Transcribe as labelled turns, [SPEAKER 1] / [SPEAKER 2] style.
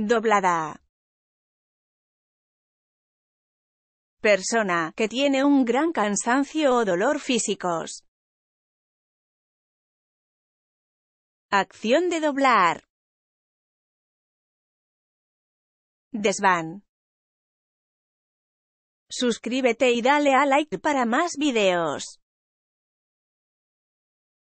[SPEAKER 1] Doblada. Persona que tiene un gran cansancio o dolor físicos. Acción de doblar. Desván. Suscríbete y dale a like para más videos.